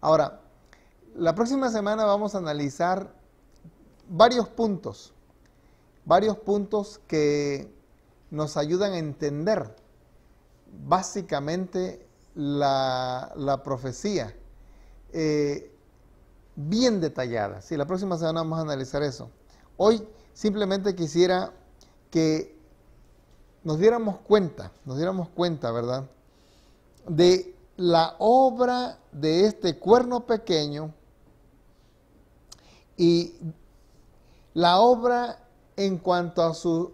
Ahora, la próxima semana vamos a analizar varios puntos, varios puntos que nos ayudan a entender básicamente la, profecía eh, bien detallada. Sí, la próxima semana vamos a analizar eso. Hoy simplemente quisiera que nos diéramos cuenta, nos diéramos cuenta, ¿verdad? De la obra de este cuerno pequeño y la obra en cuanto a su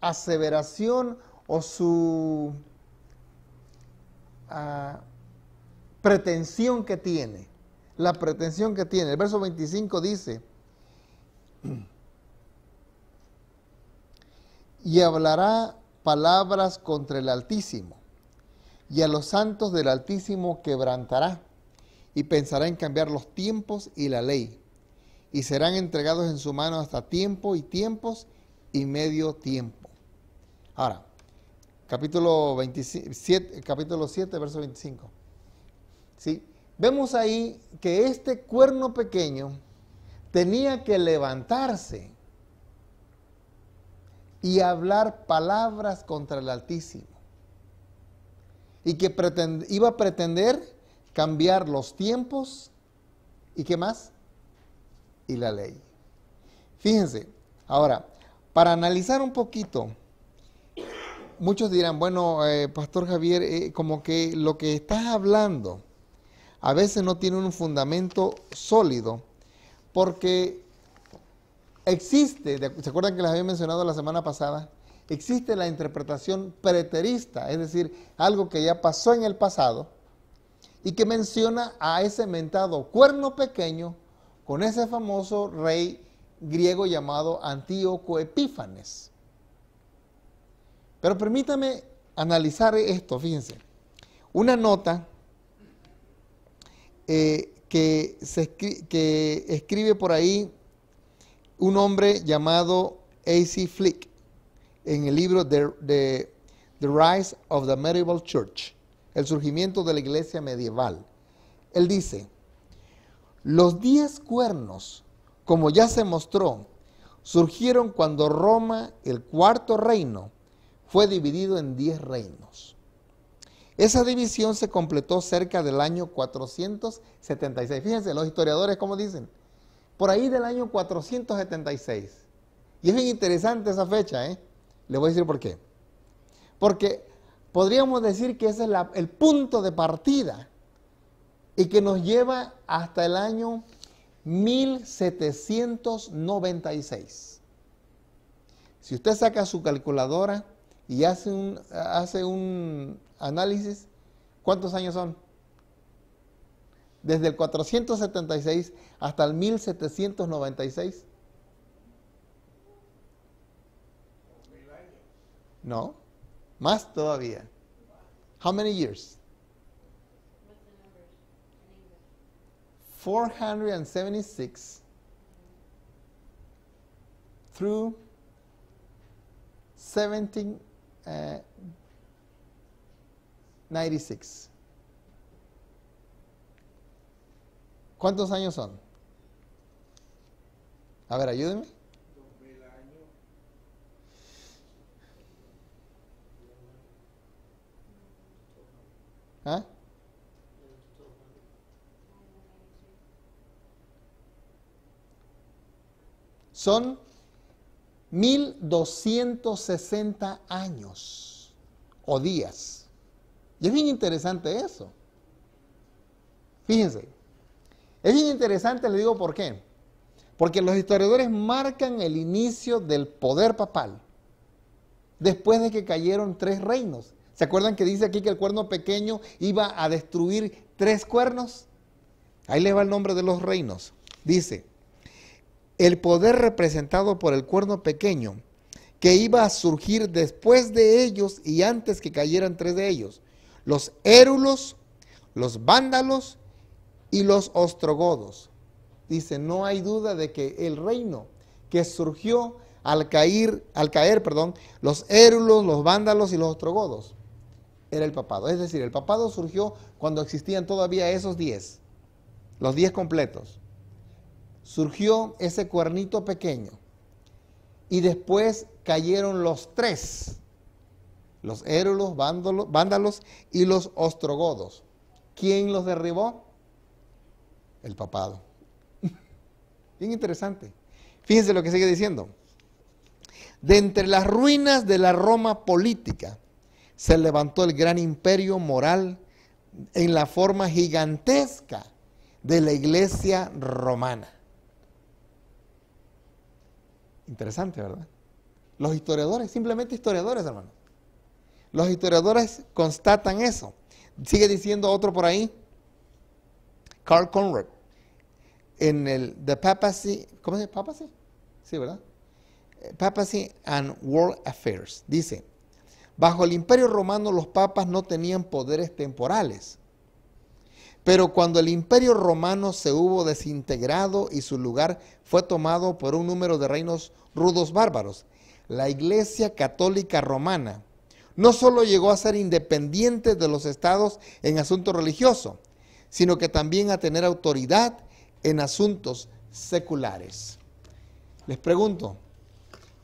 aseveración o su ah, pretensión que tiene. La pretensión que tiene. El verso 25 dice, y hablará palabras contra el Altísimo y a los santos del Altísimo quebrantará, y pensará en cambiar los tiempos y la ley, y serán entregados en su mano hasta tiempo y tiempos y medio tiempo. Ahora, capítulo, 27, capítulo 7, verso 25. ¿Sí? Vemos ahí que este cuerno pequeño tenía que levantarse y hablar palabras contra el Altísimo y que iba a pretender cambiar los tiempos y qué más? Y la ley. Fíjense, ahora, para analizar un poquito, muchos dirán, bueno, eh, Pastor Javier, eh, como que lo que estás hablando a veces no tiene un fundamento sólido, porque existe, ¿se acuerdan que les había mencionado la semana pasada? existe la interpretación preterista, es decir, algo que ya pasó en el pasado y que menciona a ese mentado cuerno pequeño con ese famoso rey griego llamado Antíoco Epífanes. Pero permítame analizar esto, fíjense. Una nota eh, que, que escribe por ahí un hombre llamado A.C. Flick en el libro de, The Rise of the Medieval Church, el surgimiento de la iglesia medieval. Él dice, los diez cuernos, como ya se mostró, surgieron cuando Roma, el cuarto reino, fue dividido en diez reinos. Esa división se completó cerca del año 476. Fíjense, los historiadores, ¿cómo dicen? Por ahí del año 476. Y es bien interesante esa fecha, ¿eh? Le voy a decir por qué. Porque podríamos decir que ese es el punto de partida y que nos lleva hasta el año 1796. Si usted saca su calculadora y hace un, hace un análisis, ¿cuántos años son? Desde el 476 hasta el 1796 No, más todavía. How many years? 476 through 1796. Eh, ¿Cuántos años son? A ver, ayúdenme. ¿Ah? Son 1260 años o días. Y es bien interesante eso. Fíjense, es bien interesante, le digo por qué. Porque los historiadores marcan el inicio del poder papal después de que cayeron tres reinos, ¿Se acuerdan que dice aquí que el cuerno pequeño iba a destruir tres cuernos? Ahí les va el nombre de los reinos. Dice, el poder representado por el cuerno pequeño que iba a surgir después de ellos y antes que cayeran tres de ellos, los érulos, los vándalos y los ostrogodos. Dice, no hay duda de que el reino que surgió al caer, al caer perdón, los érulos, los vándalos y los ostrogodos, era el papado. Es decir, el papado surgió cuando existían todavía esos diez, los diez completos. Surgió ese cuernito pequeño y después cayeron los tres, los érulos, vándalos, vándalos y los ostrogodos. ¿Quién los derribó? El papado. Bien interesante. Fíjense lo que sigue diciendo. De entre las ruinas de la Roma política, se levantó el gran imperio moral en la forma gigantesca de la iglesia romana. Interesante, ¿verdad? Los historiadores, simplemente historiadores, hermano. Los historiadores constatan eso. Sigue diciendo otro por ahí, Carl Conrad, en el The Papacy, ¿cómo se dice? Papacy? Sí, ¿verdad? Papacy and World Affairs. Dice, Bajo el imperio romano los papas no tenían poderes temporales. Pero cuando el imperio romano se hubo desintegrado y su lugar fue tomado por un número de reinos rudos bárbaros, la Iglesia Católica Romana no solo llegó a ser independiente de los estados en asunto religioso, sino que también a tener autoridad en asuntos seculares. Les pregunto,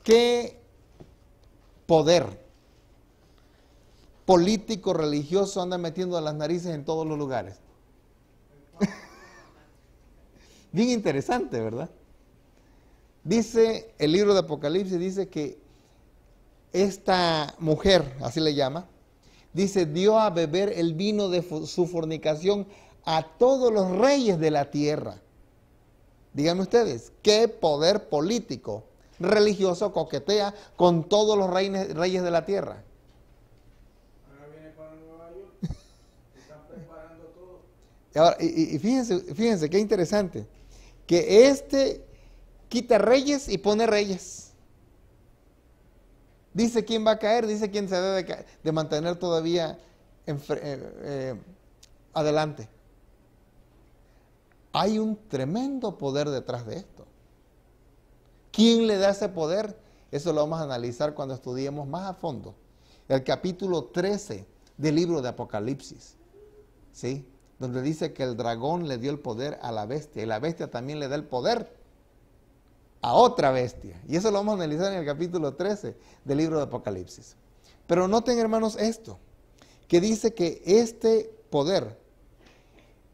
¿qué poder político, religioso, anda metiendo las narices en todos los lugares. Bien interesante, ¿verdad? Dice el libro de Apocalipsis, dice que esta mujer, así le llama, dice, dio a beber el vino de su fornicación a todos los reyes de la tierra. Díganme ustedes, ¿qué poder político, religioso coquetea con todos los reyes de la tierra? y, fíjense, fíjense qué interesante, que este quita reyes y pone reyes. Dice quién va a caer, dice quién se debe de, mantener todavía eh, eh, adelante. Hay un tremendo poder detrás de esto. ¿Quién le da ese poder? Eso lo vamos a analizar cuando estudiemos más a fondo el capítulo 13 del libro de Apocalipsis. ¿Sí? donde dice que el dragón le dio el poder a la bestia y la bestia también le da el poder a otra bestia. Y eso lo vamos a analizar en el capítulo 13 del libro de Apocalipsis. Pero noten, hermanos, esto, que dice que este poder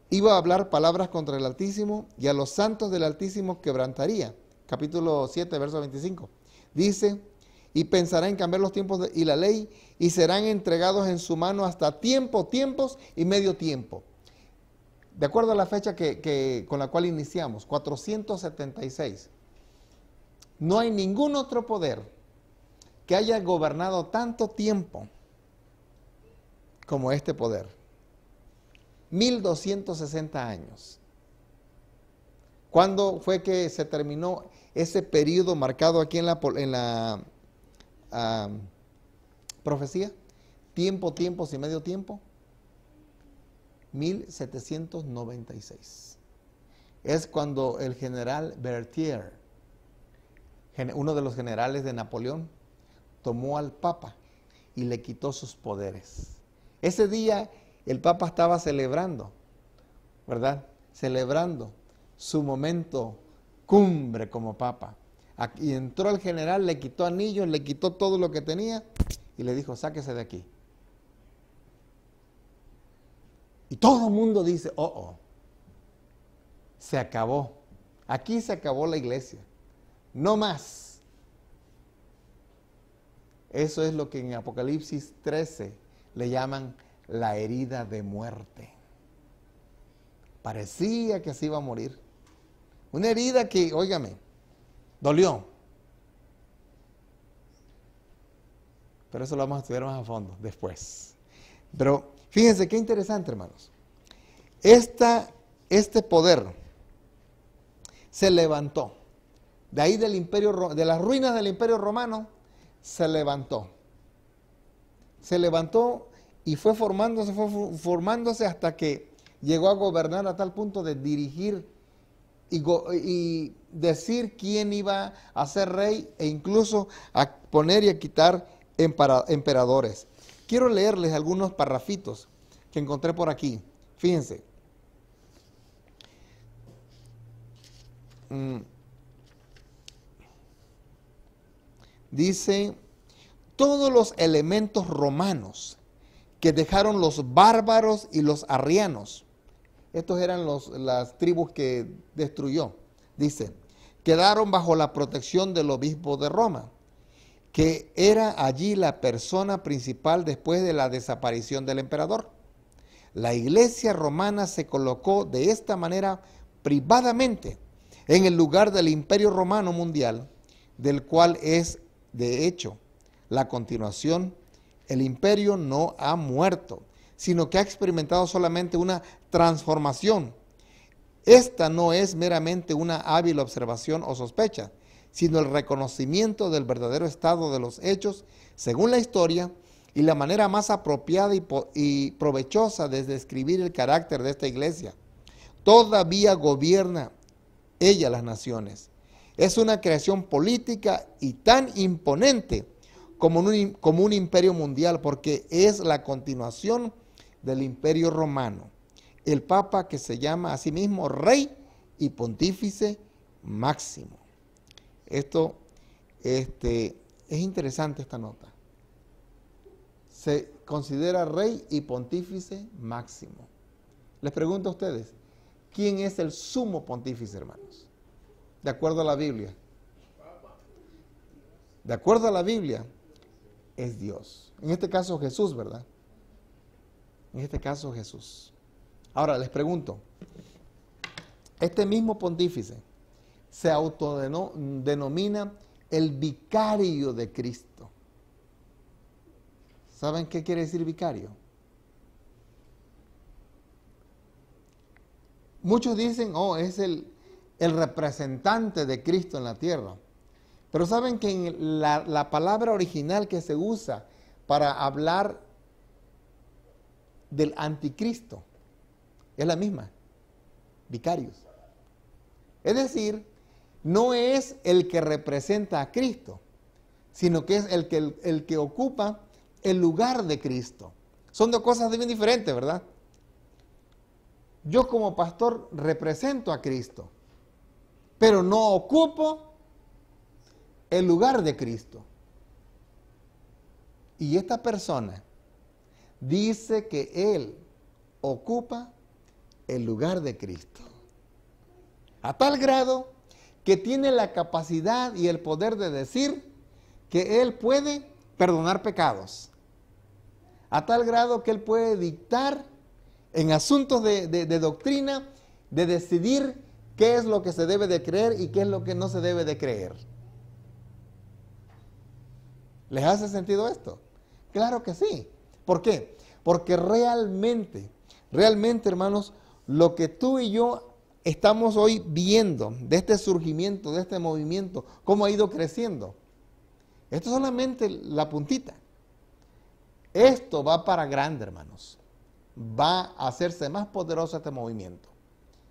iba a hablar palabras contra el Altísimo y a los santos del Altísimo quebrantaría. Capítulo 7, verso 25. Dice, y pensará en cambiar los tiempos y la ley y serán entregados en su mano hasta tiempo, tiempos y medio tiempo de acuerdo a la fecha que, con la cual iniciamos, 476, no hay ningún otro poder que haya gobernado tanto tiempo como este poder. 1260 años. ¿Cuándo fue que se terminó ese periodo marcado aquí en la, ah, profecía? ¿Tiempo, tiempos y medio tiempo? 1796. Es cuando el general Berthier, uno de los generales de Napoleón, tomó al Papa y le quitó sus poderes. Ese día el Papa estaba celebrando, ¿verdad? Celebrando su momento cumbre como Papa. Y entró el general, le quitó anillos, le quitó todo lo que tenía y le dijo, sáquese de aquí. Y todo el mundo dice, oh, oh, se acabó. Aquí se acabó la iglesia. No más. Eso es lo que en Apocalipsis 13 le llaman la herida de muerte. Parecía que se iba a morir. Una herida que, óigame, dolió. Pero eso lo vamos a estudiar más a fondo después. Pero Fíjense qué interesante, hermanos. este poder se levantó. De ahí del imperio, de las ruinas del imperio romano, se levantó. Se levantó y fue formándose, fue formándose hasta que llegó a gobernar a tal punto de dirigir y, y decir quién iba a ser rey e incluso a poner y a quitar emperadores. Quiero leerles algunos parrafitos que encontré por aquí. Fíjense. Mm. Dice, todos los elementos romanos que dejaron los bárbaros y los arrianos, estos eran las tribus que destruyó, dice, quedaron bajo la protección del obispo de Roma que era allí la persona principal después de la desaparición del emperador. La iglesia romana se colocó de esta manera privadamente en el lugar del imperio romano mundial, del cual es, de hecho, la continuación. El imperio no ha muerto, sino que ha experimentado solamente una transformación. Esta no es meramente una hábil observación o sospecha, sino el reconocimiento del verdadero estado de los hechos según la historia y la manera más apropiada y, provechosa de describir el carácter de esta iglesia. Todavía gobierna ella las naciones. Es una creación política y tan imponente como un imperio mundial porque es la continuación del imperio romano. El Papa que se llama a sí mismo Rey y Pontífice Máximo. Esto este, es interesante esta nota. Se considera rey y pontífice máximo. Les pregunto a ustedes, ¿quién es el sumo pontífice, hermanos? De acuerdo a la Biblia. De acuerdo a la Biblia, es Dios. En este caso Jesús, ¿verdad? En este caso Jesús. Ahora les pregunto, este mismo pontífice, se autodenomina el vicario de Cristo. ¿Saben qué quiere decir vicario? Muchos dicen, oh, es el, representante de Cristo en la tierra. Pero saben que la, la palabra original que se usa para hablar del anticristo es la misma, vicarios. Es decir, no es el que representa a Cristo, sino que es el que, el, que ocupa el lugar de Cristo. Son dos cosas bien diferentes, ¿verdad? Yo como pastor represento a Cristo, pero no ocupo el lugar de Cristo. Y esta persona dice que él ocupa el lugar de Cristo. A tal grado que tiene la capacidad y el poder de decir que Él puede perdonar pecados, a tal grado que Él puede dictar en asuntos de, doctrina, de decidir qué es lo que se debe de creer y qué es lo que no se debe de creer. ¿Les hace sentido esto? Claro que sí. ¿Por qué? Porque realmente, realmente hermanos, lo que tú y yo estamos hoy viendo de este surgimiento, de este movimiento, cómo ha ido creciendo. Esto es solamente la puntita. Esto va para grande, hermanos. Va a hacerse más poderoso este movimiento.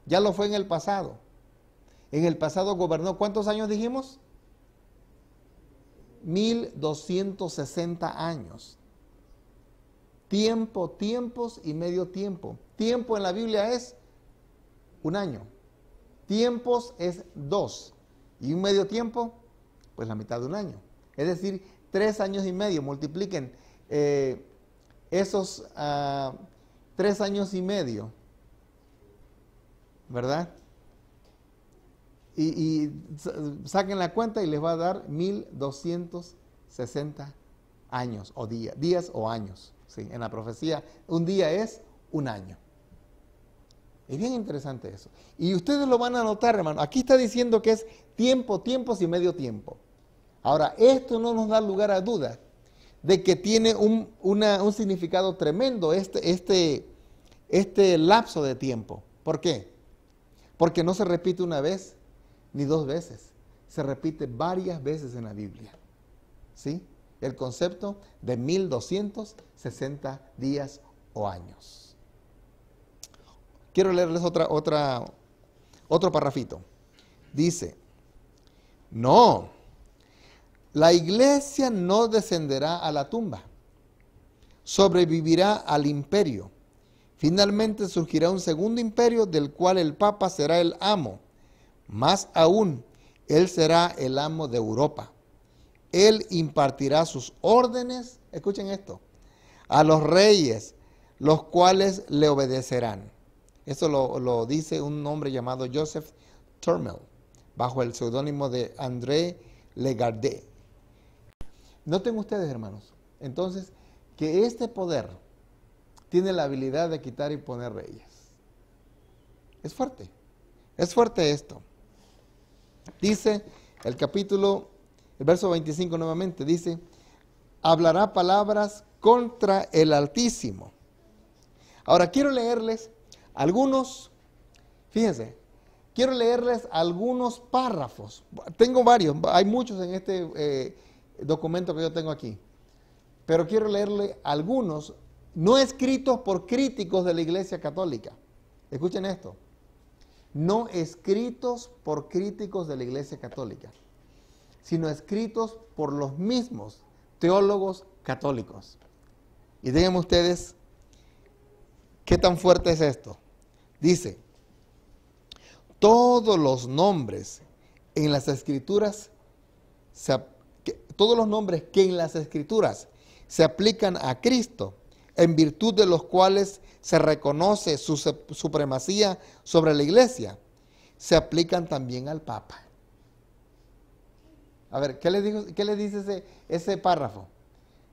Ya lo fue en el pasado. En el pasado gobernó, ¿cuántos años dijimos? 1260 años. Tiempo, tiempos y medio tiempo. Tiempo en la Biblia es un año. Tiempos es dos. Y un medio tiempo, pues la mitad de un año. Es decir, tres años y medio. Multipliquen eh, esos ah, tres años y medio. ¿Verdad? Y, saquen la cuenta y les va a dar 1260 años o días, días o años. Sí, en la profecía, un día es un año. Es bien interesante eso. Y ustedes lo van a notar, hermano. Aquí está diciendo que es tiempo, tiempos y medio tiempo. Ahora, esto no nos da lugar a dudas de que tiene un, significado tremendo este, este, este lapso de tiempo. ¿Por qué? Porque no se repite una vez ni dos veces. Se repite varias veces en la Biblia. ¿Sí? El concepto de 1260 días o años. Quiero leerles otra, otra, otro parrafito. Dice, no, la iglesia no descenderá a la tumba, sobrevivirá al imperio. Finalmente surgirá un segundo imperio del cual el Papa será el amo. Más aún, él será el amo de Europa. Él impartirá sus órdenes, escuchen esto, a los reyes, los cuales le obedecerán. Eso lo, dice un hombre llamado Joseph Turmel, bajo el seudónimo de André Legardé. Noten ustedes, hermanos, entonces, que este poder tiene la habilidad de quitar y poner reyes. Es fuerte, es fuerte esto. Dice el capítulo, el verso 25 nuevamente, dice, hablará palabras contra el Altísimo. Ahora quiero leerles algunos, fíjense, quiero leerles algunos párrafos. Tengo varios, hay muchos en este eh, documento que yo tengo aquí, pero quiero leerle algunos no escritos por críticos de la Iglesia Católica. Escuchen esto. No escritos por críticos de la Iglesia Católica, sino escritos por los mismos teólogos católicos. Y tengan ustedes ¿Qué tan fuerte es esto? Dice, todos los nombres en las escrituras, que, todos los nombres que en las escrituras se aplican a Cristo, en virtud de los cuales se reconoce su supremacía sobre la iglesia, se aplican también al Papa. A ver, ¿qué le, dice ese párrafo?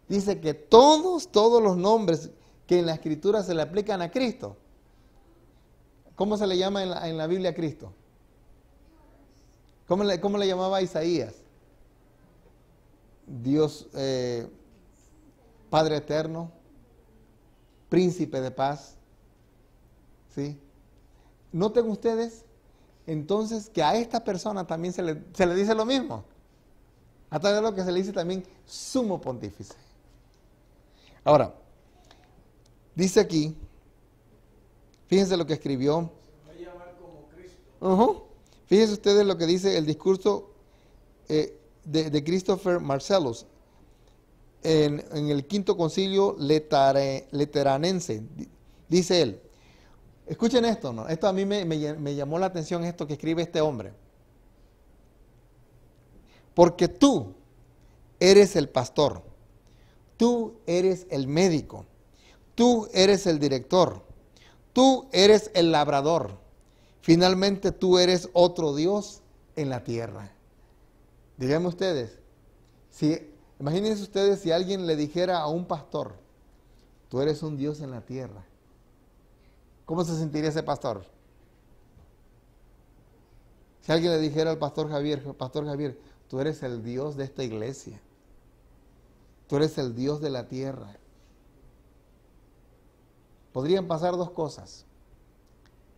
Dice que todos, todos los nombres que en la escritura se le aplican a Cristo. ¿Cómo se le llama en la, Biblia a Cristo? ¿Cómo le, llamaba Isaías? Dios, eh, Padre eterno, príncipe de paz. ¿Sí? Noten ustedes entonces que a esta persona también se le, se le dice lo mismo. A través de lo que se le dice también sumo pontífice. Ahora, Dice aquí, fíjense lo que escribió. Fíjense ustedes lo que dice el discurso eh, de, Christopher Marcellus en, el quinto concilio leteranense. Dice él, escuchen esto, esto a mí me llamó la atención esto que escribe este hombre. Porque tú eres el pastor, tú eres el médico, Tú eres el director. Tú eres el labrador. Finalmente tú eres otro Dios en la tierra. Díganme ustedes, si, imagínense ustedes si alguien le dijera a un pastor, tú eres un Dios en la tierra. ¿Cómo se sentiría ese pastor? Si alguien le dijera al pastor Javier, pastor Javier, tú eres el Dios de esta iglesia. Tú eres el Dios de la tierra podrían pasar dos cosas.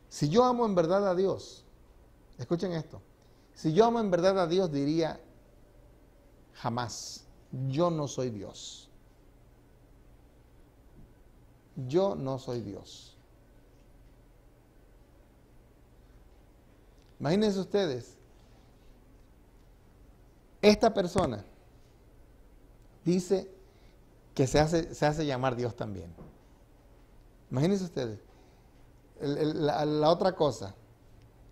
Si yo amo en verdad a Dios, escuchen esto, si yo amo en verdad a Dios diría, jamás, yo no soy Dios. Yo no soy Dios. Imagínense ustedes, esta persona dice que se hace, se hace llamar Dios también. Imagínense ustedes. la, otra cosa.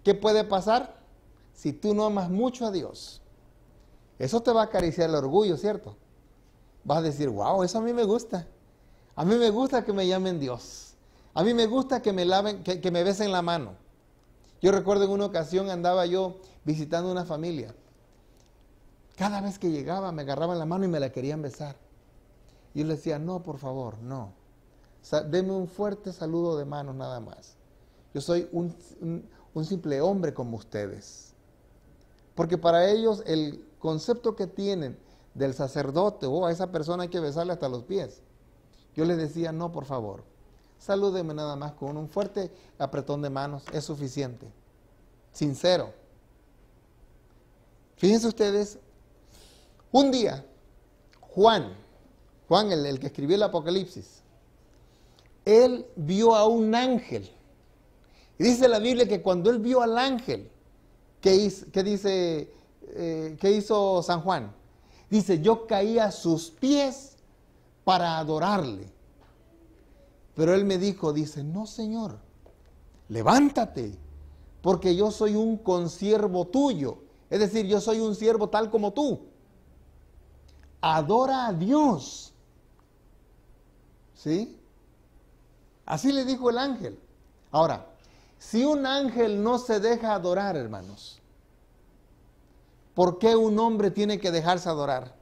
¿Qué puede pasar si tú no amas mucho a Dios? Eso te va a acariciar el orgullo, ¿cierto? Vas a decir, wow, eso a mí me gusta. A mí me gusta que me llamen Dios. A mí me gusta que me laven, que, me besen la mano. Yo recuerdo en una ocasión andaba yo visitando una familia. Cada vez que llegaba me agarraban la mano y me la querían besar. Y yo le decía, no, por favor, no. Deme un fuerte saludo de manos nada más. Yo soy un, simple hombre como ustedes. Porque para ellos el concepto que tienen del sacerdote, o oh, a esa persona hay que besarle hasta los pies. Yo les decía, no, por favor, Salúdenme nada más con un fuerte apretón de manos, es suficiente. Sincero. Fíjense ustedes, un día, Juan, Juan el que escribió el Apocalipsis, él vio a un ángel. Y dice la Biblia que cuando él vio al ángel, ¿qué hizo, dice, eh, ¿qué hizo San Juan? Dice, yo caí a sus pies para adorarle. Pero él me dijo, dice, no Señor, levántate, porque yo soy un consiervo tuyo. Es decir, yo soy un siervo tal como tú. Adora a Dios. ¿Sí? Así le dijo el ángel. Ahora, si un ángel no se deja adorar, hermanos, ¿por qué un hombre tiene que dejarse adorar?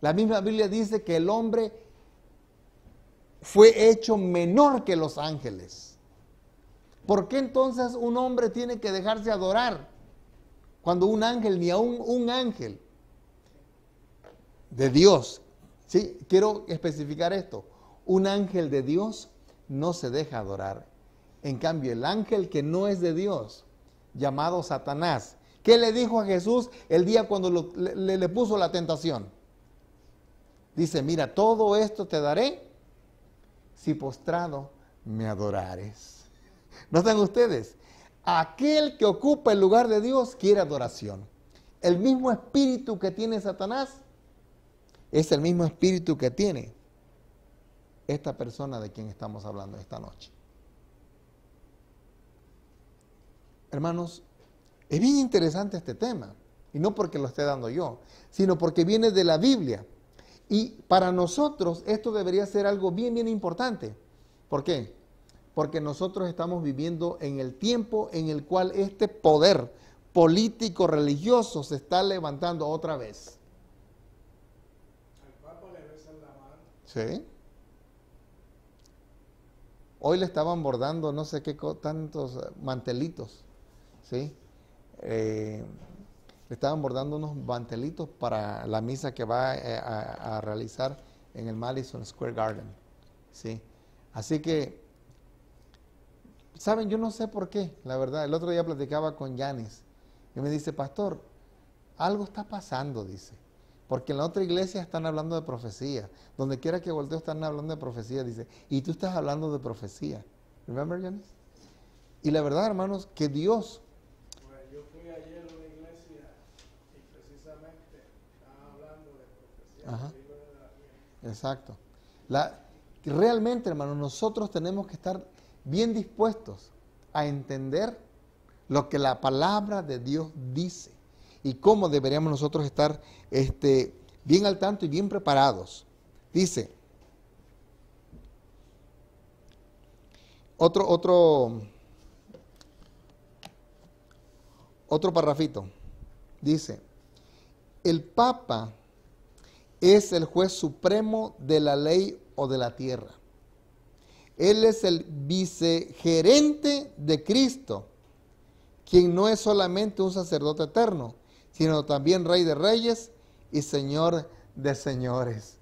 La misma Biblia dice que el hombre fue hecho menor que los ángeles. ¿Por qué entonces un hombre tiene que dejarse adorar cuando un ángel, ni aún un ángel de Dios? Sí, quiero especificar esto. Un ángel de Dios no se deja adorar. En cambio, el ángel que no es de Dios, llamado Satanás, ¿qué le dijo a Jesús el día cuando le, le puso la tentación? Dice, mira, todo esto te daré si postrado me adorares. están ustedes? Aquel que ocupa el lugar de Dios quiere adoración. El mismo espíritu que tiene Satanás es el mismo espíritu que tiene esta persona de quien estamos hablando esta noche. Hermanos, es bien interesante este tema, y no porque lo esté dando yo, sino porque viene de la Biblia. Y para nosotros esto debería ser algo bien, bien importante. ¿Por qué? Porque nosotros estamos viviendo en el tiempo en el cual este poder político religioso se está levantando otra vez. Sí. Hoy le estaban bordando no sé qué tantos mantelitos, ¿sí? Eh, le estaban bordando unos mantelitos para la misa que va eh, a, realizar en el Madison Square Garden, ¿sí? Así que, saben, yo no sé por qué, la verdad. El otro día platicaba con Yanis y me dice, pastor, algo está pasando, dice. Porque en la otra iglesia están hablando de profecía. Donde quiera que volteo están hablando de profecía, dice. Y tú estás hablando de profecía. ¿Remember, Janice? Y la verdad, hermanos, que Dios... yo fui ayer a una iglesia y precisamente estaba hablando de profecía. Ajá. Exacto. realmente, hermanos, nosotros tenemos que estar bien dispuestos a entender lo que la palabra de Dios dice y cómo deberíamos nosotros estar este, bien al tanto y bien preparados. Dice, otro, otro, otro parrafito. Dice, el Papa es el juez supremo de la ley o de la tierra. Él es el vicegerente de Cristo, quien no es solamente un sacerdote eterno, sino también Rey de Reyes y Señor de Señores.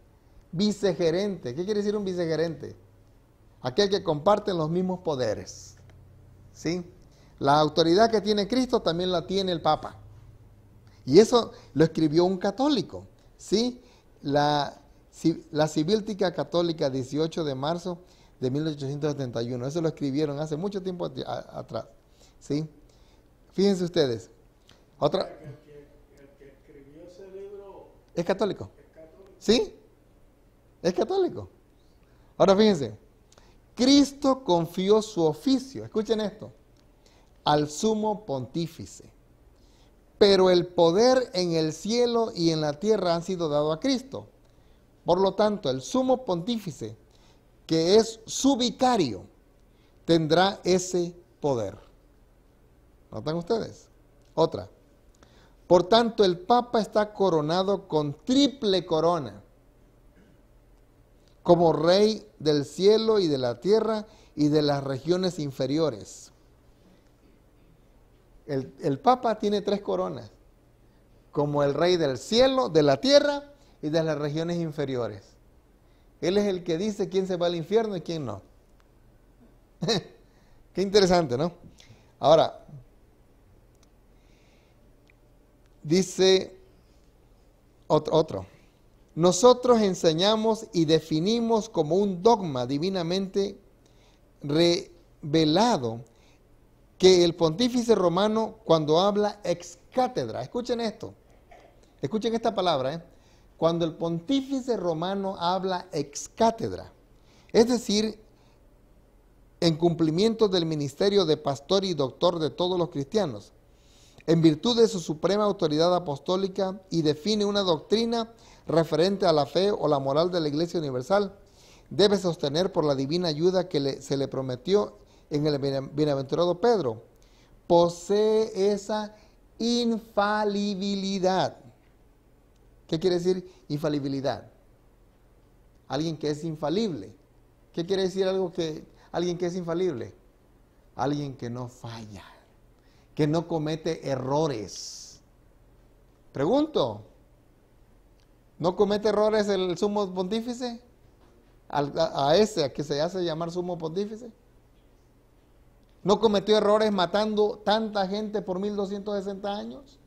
Vicegerente, ¿qué quiere decir un vicegerente? Aquel que comparte los mismos poderes. ¿Sí? La autoridad que tiene Cristo también la tiene el Papa. Y eso lo escribió un católico. ¿Sí? La, la civiltica Católica 18 de marzo de 1871. Eso lo escribieron hace mucho tiempo atrás. ¿Sí? Fíjense ustedes. Otra. ¿Es católico? ¿Sí? Es católico. Ahora fíjense, Cristo confió su oficio, escuchen esto, al sumo pontífice. Pero el poder en el cielo y en la tierra ha sido dado a Cristo. Por lo tanto, el sumo pontífice, que es su vicario, tendrá ese poder. ¿Notan ustedes? Otra. Por tanto, el Papa está coronado con triple corona, como rey del cielo y de la tierra y de las regiones inferiores. El, Papa tiene tres coronas, como el rey del cielo, de la tierra y de las regiones inferiores. Él es el que dice quién se va al infierno y quién no. Qué interesante, ¿no? Ahora, Dice otro, nosotros enseñamos y definimos como un dogma divinamente revelado que el pontífice romano cuando habla ex cátedra, escuchen esto, escuchen esta palabra, ¿eh? cuando el pontífice romano habla ex cátedra, es decir, en cumplimiento del ministerio de pastor y doctor de todos los cristianos, en virtud de su suprema autoridad apostólica y define una doctrina referente a la fe o la moral de la Iglesia Universal, debe sostener por la divina ayuda que se le prometió en el bienaventurado Pedro. Posee esa infalibilidad. ¿Qué quiere decir infalibilidad? Alguien que es infalible. ¿Qué quiere decir algo que alguien que es infalible? Alguien que no falla que no comete errores. Pregunto, ¿no comete errores el sumo pontífice? A, ese a que se hace llamar sumo pontífice. ¿No cometió errores matando tanta gente por 1260 años?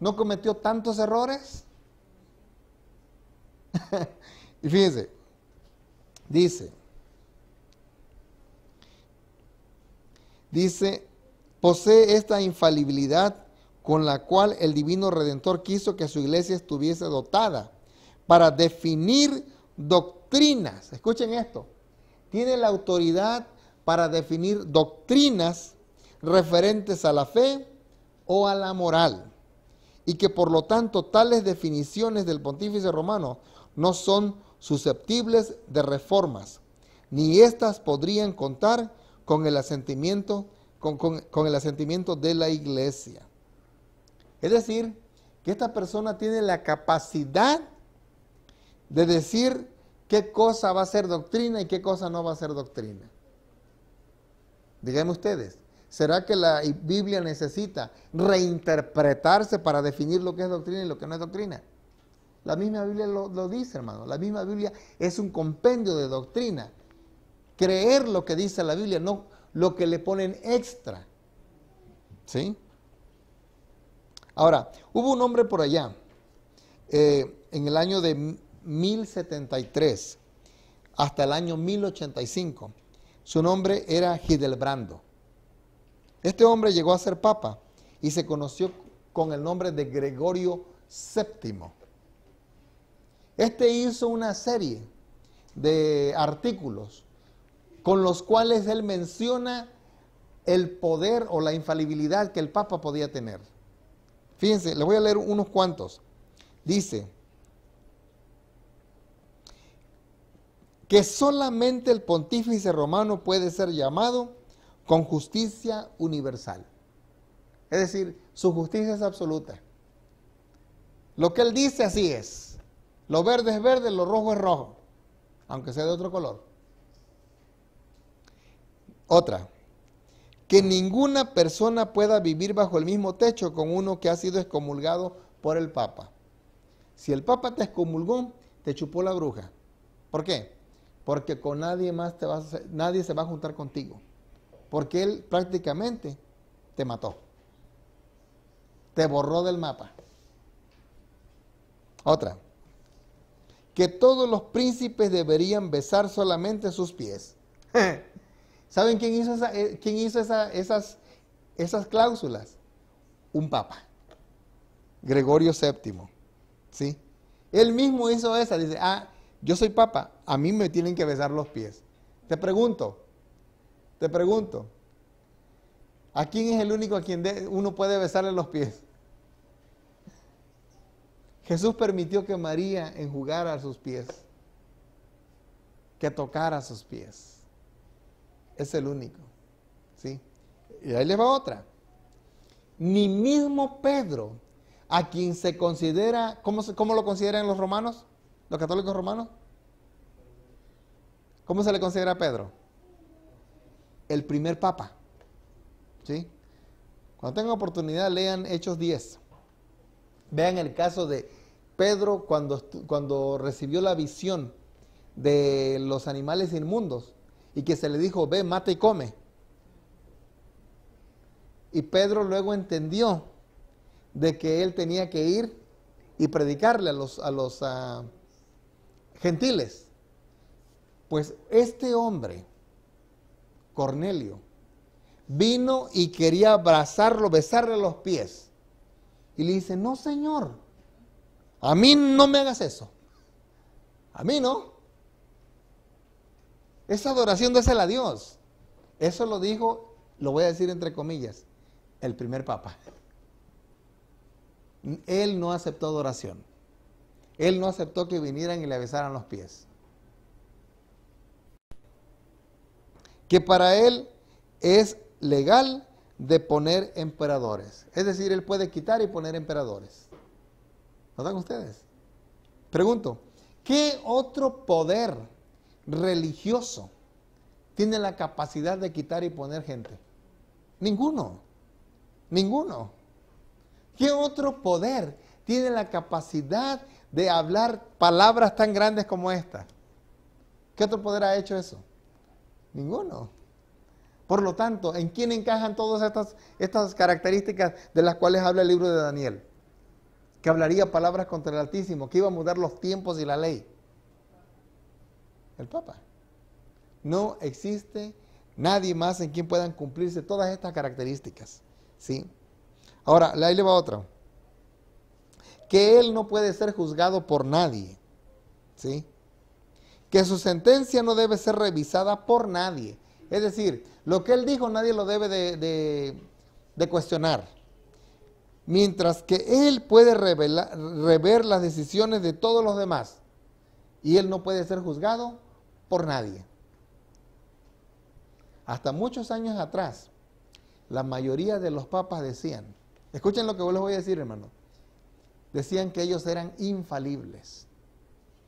¿No cometió tantos errores? y fíjense, dice, dice posee esta infalibilidad con la cual el divino redentor quiso que su iglesia estuviese dotada para definir doctrinas. Escuchen esto. Tiene la autoridad para definir doctrinas referentes a la fe o a la moral. Y que por lo tanto tales definiciones del pontífice romano no son susceptibles de reformas, ni éstas podrían contar con el asentimiento con, el asentimiento de la iglesia. Es decir, que esta persona tiene la capacidad de decir qué cosa va a ser doctrina y qué cosa no va a ser doctrina. Díganme ustedes, ¿será que la Biblia necesita reinterpretarse para definir lo que es doctrina y lo que no es doctrina? La misma Biblia lo dice, hermano. La misma Biblia es un compendio de doctrina. Creer lo que dice la Biblia, no, lo que le ponen extra. ¿Sí? Ahora, hubo un hombre por allá, eh, en el año de 1073 hasta el año 1085. Su nombre era Gidelbrando. Este hombre llegó a ser papa y se conoció con el nombre de Gregorio VII. Este hizo una serie de artículos con los cuales él menciona el poder o la infalibilidad que el Papa podía tener. Fíjense, le voy a leer unos cuantos. Dice, que solamente el pontífice romano puede ser llamado con justicia universal. Es decir, su justicia es absoluta. Lo que él dice así es. Lo verde es verde, lo rojo es rojo, aunque sea de otro color. Otra, que ninguna persona pueda vivir bajo el mismo techo con uno que ha sido excomulgado por el Papa. Si el Papa te excomulgó, te chupó la bruja. ¿Por qué? Porque con nadie más te vas a, nadie se va a juntar contigo. Porque él prácticamente te mató. Te borró del mapa. Otra. Que todos los príncipes deberían besar solamente sus pies. ¿Saben quién hizo, eh, hizo esas, esas cláusulas? Un papa, Gregorio VII. ¿sí? Él mismo hizo esa, dice, ah, yo soy papa, a mí me tienen que besar los pies. Te pregunto, te pregunto, ¿a quién es el único a quien uno puede besarle los pies? Jesús permitió que María enjugara sus pies, que tocara sus pies es el único. ¿sí? Y ahí les va otra. Ni mismo Pedro, a quien se considera, ¿cómo, lo consideran los romanos? ¿Los católicos romanos? ¿Cómo se le considera a Pedro? El primer papa. ¿Sí? Cuando tengan oportunidad, lean Hechos 10. Vean el caso de Pedro cuando, cuando recibió la visión de los animales inmundos y que se le dijo, ve, mata y come. Y Pedro luego entendió de que él tenía que ir y predicarle a los, a los ah, gentiles. Pues este hombre, Cornelio, vino y quería abrazarlo, besarle los pies. Y le dice, no, Señor, a mí no me hagas eso. A mí no. Esa adoración de a Dios. Eso lo dijo, lo voy a decir entre comillas, el primer papa. Él no aceptó adoración. Él no aceptó que vinieran y le besaran los pies. Que para él es legal de poner emperadores. Es decir, él puede quitar y poner emperadores. ¿Notan ustedes? Pregunto, ¿qué otro poder religioso tiene la capacidad de quitar y poner gente? Ninguno. Ninguno. ¿Qué otro poder tiene la capacidad de hablar palabras tan grandes como esta? ¿Qué otro poder ha hecho eso? Ninguno. Por lo tanto, ¿en quién encajan todas estas, estas características de las cuales habla el libro de Daniel? Que hablaría palabras contra el Altísimo, que iba a mudar los tiempos y la ley el Papa. No existe nadie más en quien puedan cumplirse todas estas características. ¿sí? Ahora, ahí le va otra. Que él no puede ser juzgado por nadie. ¿sí? Que su sentencia no debe ser revisada por nadie. Es decir, lo que él dijo nadie lo debe de, cuestionar. Mientras que él puede rever las decisiones de todos los demás. Y él no puede ser juzgado por nadie. Hasta muchos años atrás, la mayoría de los papas decían, escuchen lo que les voy a decir, hermano, decían que ellos eran infalibles,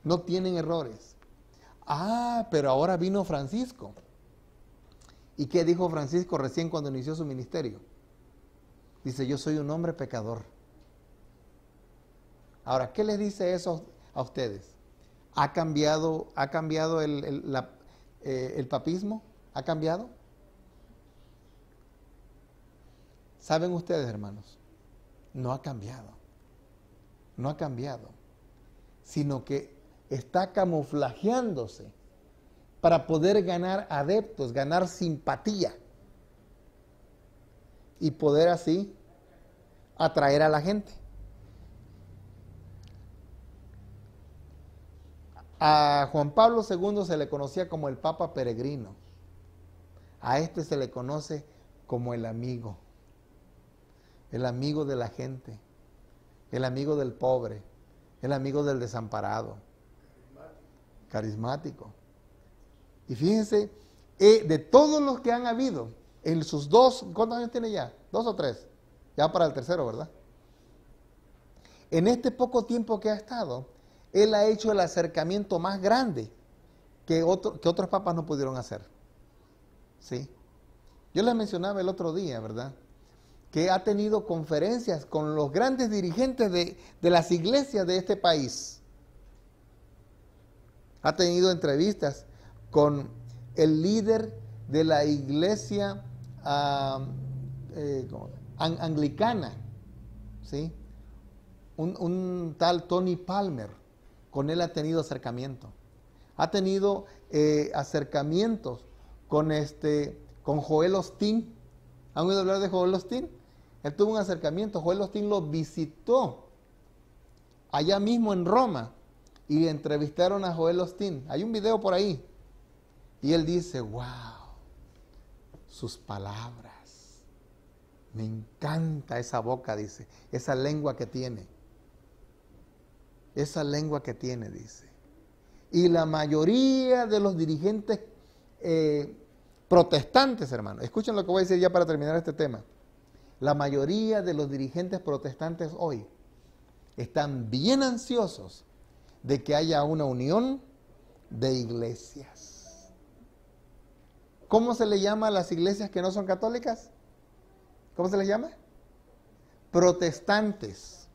no tienen errores. Ah, pero ahora vino Francisco. ¿Y qué dijo Francisco recién cuando inició su ministerio? Dice, yo soy un hombre pecador. Ahora, ¿qué les dice eso a ustedes? ¿Ha cambiado, ha cambiado el, eh, el papismo? ¿Ha cambiado? ¿Saben ustedes, hermanos? No ha cambiado. No ha cambiado. Sino que está camuflajeándose para poder ganar adeptos, ganar simpatía y poder así atraer a la gente. A Juan Pablo II se le conocía como el Papa Peregrino. A este se le conoce como el amigo, el amigo de la gente, el amigo del pobre, el amigo del desamparado, carismático. Y fíjense, eh, de todos los que han habido, en sus dos, ¿cuántos años tiene ya? ¿Dos o tres? Ya para el tercero, ¿verdad? En este poco tiempo que ha estado, él ha hecho el acercamiento más grande que, otros papas no pudieron hacer. Yo les mencionaba el otro día, ¿verdad? Que ha tenido conferencias con los grandes dirigentes de, las iglesias de este país. Ha tenido entrevistas con el líder de la iglesia eh, anglicana, un, tal Tony Palmer con él ha tenido acercamiento. Ha tenido eh, acercamientos con, este, con Joel Osteen. ¿Han oído hablar de Joel Osteen? Él tuvo un acercamiento. Joel Osteen lo visitó allá mismo en Roma y entrevistaron a Joel Osteen. Hay un video por ahí. Y él dice, wow, sus palabras. Me encanta esa boca, dice, esa lengua que tiene esa lengua que tiene, dice. Y la mayoría de los dirigentes eh, protestantes, hermano, escuchen lo que voy a decir ya para terminar este tema. La mayoría de los dirigentes protestantes hoy están bien ansiosos de que haya una unión de iglesias. ¿Cómo se le llama a las iglesias que no son católicas? ¿Cómo se les llama? Protestantes.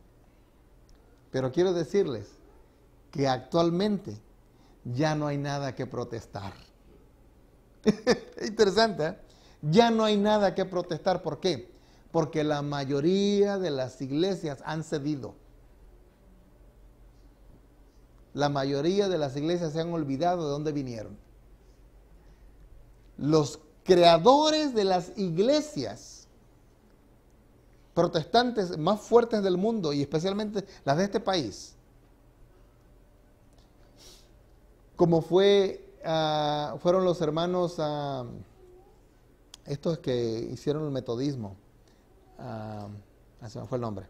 Pero quiero decirles que actualmente ya no hay nada que protestar. Interesante, ¿eh? Ya no hay nada que protestar. ¿Por qué? Porque la mayoría de las iglesias han cedido. La mayoría de las iglesias se han olvidado de dónde vinieron. Los creadores de las iglesias protestantes más fuertes del mundo y especialmente las de este país, como fue, ah, fueron los hermanos, ah, estos que hicieron el metodismo, ah, se me fue el nombre,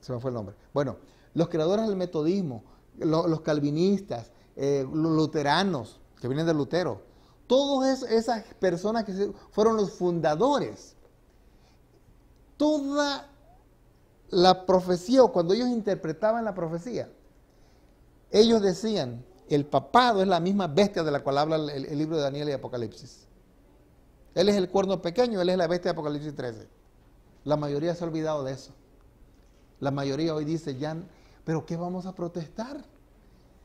se me fue el nombre. Bueno, los creadores del metodismo, los calvinistas, eh, los luteranos, que vienen de Lutero, todas esas personas que fueron los fundadores toda la profecía, cuando ellos interpretaban la profecía, ellos decían, el papado es la misma bestia de la cual habla el, libro de Daniel y Apocalipsis. Él es el cuerno pequeño, él es la bestia de Apocalipsis 13. La mayoría se ha olvidado de eso. La mayoría hoy dice, ya, pero ¿qué vamos a protestar?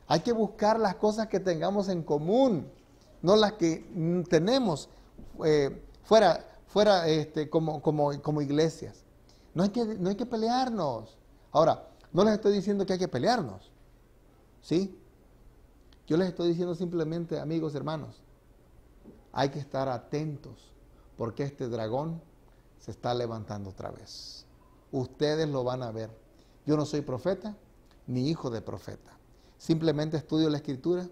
Hay que buscar las cosas que tengamos en común, no las que mm, tenemos eh, fuera fuera este, como, como, como iglesias. No hay, que, no hay que pelearnos. Ahora, no les estoy diciendo que hay que pelearnos. ¿Sí? Yo les estoy diciendo simplemente, amigos, hermanos, hay que estar atentos porque este dragón se está levantando otra vez. Ustedes lo van a ver. Yo no soy profeta ni hijo de profeta. Simplemente estudio la escritura,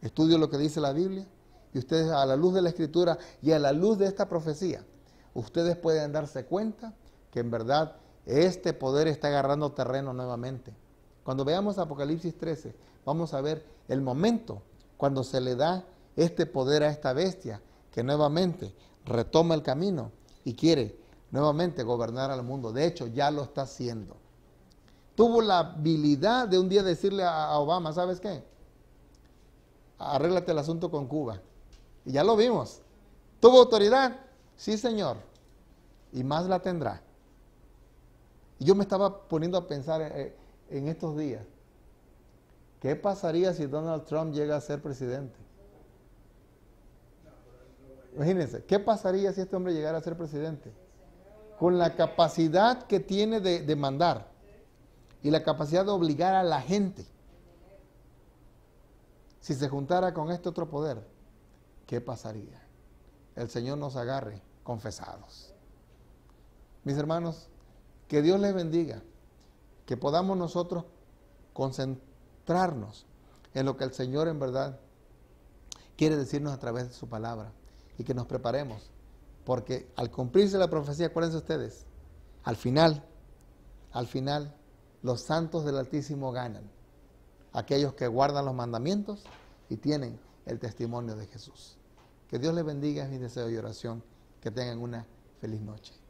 estudio lo que dice la Biblia y ustedes a la luz de la escritura y a la luz de esta profecía ustedes pueden darse cuenta que en verdad este poder está agarrando terreno nuevamente. Cuando veamos Apocalipsis 13, vamos a ver el momento cuando se le da este poder a esta bestia, que nuevamente retoma el camino y quiere nuevamente gobernar al mundo. De hecho, ya lo está haciendo. Tuvo la habilidad de un día decirle a Obama, ¿sabes qué? Arréglate el asunto con Cuba. Y ya lo vimos. Tuvo autoridad, Sí, Señor, y más la tendrá. Y yo me estaba poniendo a pensar eh, eh, en, estos días, ¿qué pasaría si Donald Trump llega a ser presidente? Imagínense, ¿qué pasaría si este hombre llegara a ser presidente? Con la capacidad que tiene de, de mandar y la capacidad de obligar a la gente. Si se juntara con este otro poder, ¿qué pasaría? El Señor nos agarre confesados. Mis hermanos, que Dios les bendiga, que podamos nosotros concentrarnos en lo que el Señor en verdad quiere decirnos a través de su palabra y que nos preparemos, porque al cumplirse la profecía, acuérdense ustedes, al final, al final, los santos del Altísimo ganan, aquellos que guardan los mandamientos y tienen el testimonio de Jesús. Que Dios les bendiga, es mi deseo y oración que tengan una feliz noche.